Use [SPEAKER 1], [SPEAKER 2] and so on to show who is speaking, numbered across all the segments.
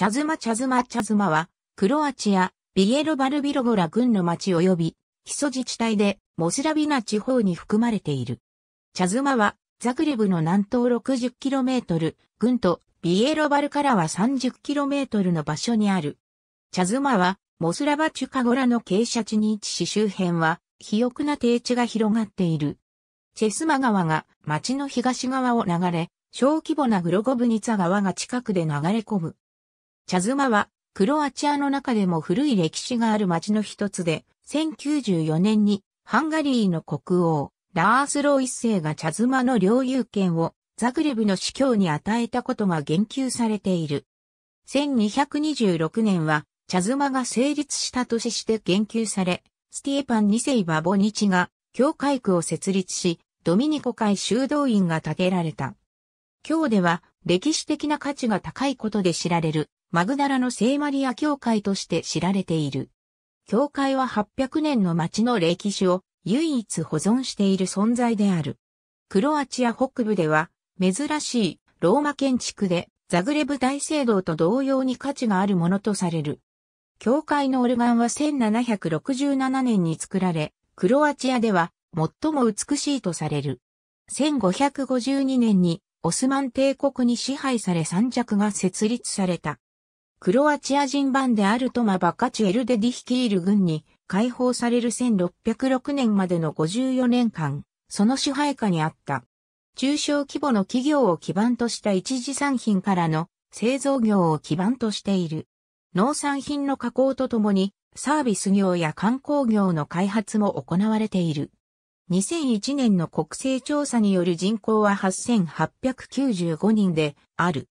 [SPEAKER 1] チャズマチャズマチャズマは、クロアチア、ビエロバルビロゴラ郡の町及び、基礎自治体で、モスラビナ地方に含まれている。チャズマは、ザグレブの南東 60km、郡とビエロバルからは 30km の場所にある。チャズマは、モスラバチュカゴラの傾斜地に位置し周辺は、肥沃な低地が広がっている。チェスマ川が町の東側を流れ、小規模なグロゴブニツァ川が近くで流れ込む。チャズマは、クロアチアの中でも古い歴史がある町の一つで、1094年に、ハンガリーの国王、ラースロー一世がチャズマの領有権を、ザグレブの司教に与えたことが言及されている。1226年は、チャズマが成立した年して言及され、スティエパン2世バボニチが、教会区を設立し、ドミニコ会修道院が建てられた。今日では歴史的な価値が高いことで知られるマグダラの聖マリア教会として知られている。教会は800年の町の歴史を唯一保存している存在である。クロアチア北部では珍しいローマ建築でザグレブ大聖堂と同様に価値があるものとされる。教会のオルガンは1767年に作られ、クロアチアでは最も美しいとされる。1552年にオスマン帝国に支配され三着が設立された。クロアチア人版であるトマ・バカチュエルデディ率いる軍に解放される1606年までの54年間、その支配下にあった。中小規模の企業を基盤とした一次産品からの製造業を基盤としている。農産品の加工とともにサービス業や観光業の開発も行われている。2001年の国勢調査による人口は8895人である。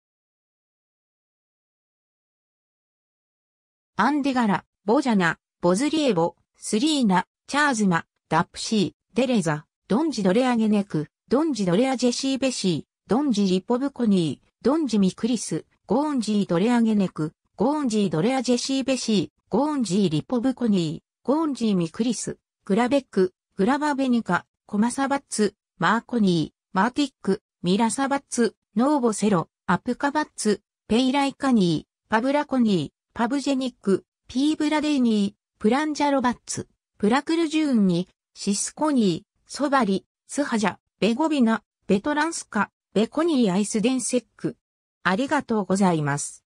[SPEAKER 1] アンデガラ、ボジャナ、ボズリエボ、スリーナ、チャーズマ、ダップシー、デレザ、ドンジドレアゲネク、ドンジドレアジェシーベシー、ドンジリポブコニー、ドンジミクリス、ゴーンジードレアゲネク、ゴーンジードレアジェシーベシー、ゴーンジーリポブコニー、ゴーンジーミクリス、グラベック、グラバベニカ、コマサバッツ、マーコニー、マーティック、ミラサバッツ、ノーボセロ、アプカバッツ、ペイライカニー、パブラコニー、パブジェニック、ピーブラデーニー、プランジャロバッツ、プラクルジューンに、シスコニー、ソバリ、スハジャ、ベゴビナ、ベトランスカ、ベコニーアイスデンセック。ありがとうございます。